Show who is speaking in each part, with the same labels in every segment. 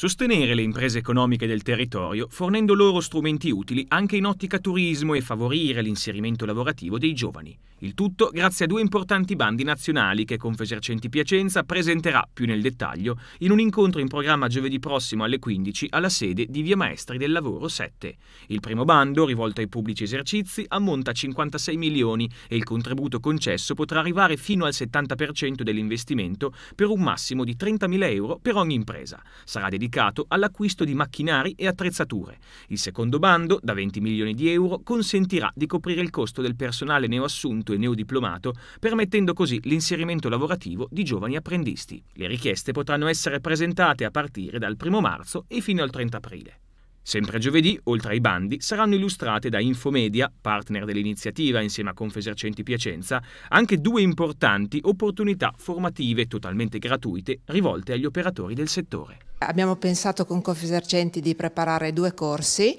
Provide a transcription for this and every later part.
Speaker 1: Sostenere le imprese economiche del territorio fornendo loro strumenti utili anche in ottica turismo e favorire l'inserimento lavorativo dei giovani. Il tutto grazie a due importanti bandi nazionali che Confesercenti Piacenza presenterà più nel dettaglio in un incontro in programma giovedì prossimo alle 15 alla sede di Via Maestri del Lavoro 7. Il primo bando, rivolto ai pubblici esercizi, ammonta a 56 milioni e il contributo concesso potrà arrivare fino al 70% dell'investimento per un massimo di 30.000 euro per ogni impresa. Sarà dedicato dedicato all'acquisto di macchinari e attrezzature. Il secondo bando, da 20 milioni di euro, consentirà di coprire il costo del personale neoassunto e neodiplomato, permettendo così l'inserimento lavorativo di giovani apprendisti. Le richieste potranno essere presentate a partire dal 1 marzo e fino al 30 aprile. Sempre giovedì, oltre ai bandi, saranno illustrate da Infomedia, partner dell'iniziativa insieme a Confesercenti Piacenza, anche due importanti opportunità formative totalmente gratuite rivolte agli operatori del settore.
Speaker 2: Abbiamo pensato con Confisercenti di preparare due corsi,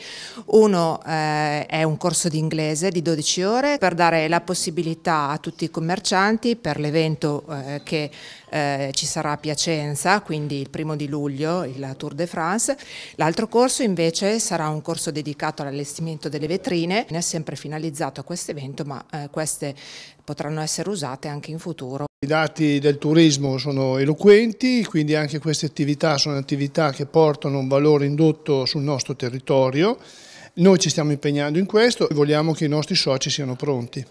Speaker 2: uno eh, è un corso di inglese di 12 ore per dare la possibilità a tutti i commercianti per l'evento eh, che eh, ci sarà a Piacenza, quindi il primo di luglio, il Tour de France. L'altro corso invece sarà un corso dedicato all'allestimento delle vetrine, ne è sempre finalizzato a questo evento ma eh, queste potranno essere usate anche in futuro.
Speaker 3: I dati del turismo sono eloquenti, quindi anche queste attività sono attività che portano un valore indotto sul nostro territorio. Noi ci stiamo impegnando in questo
Speaker 1: e vogliamo che i nostri soci siano pronti.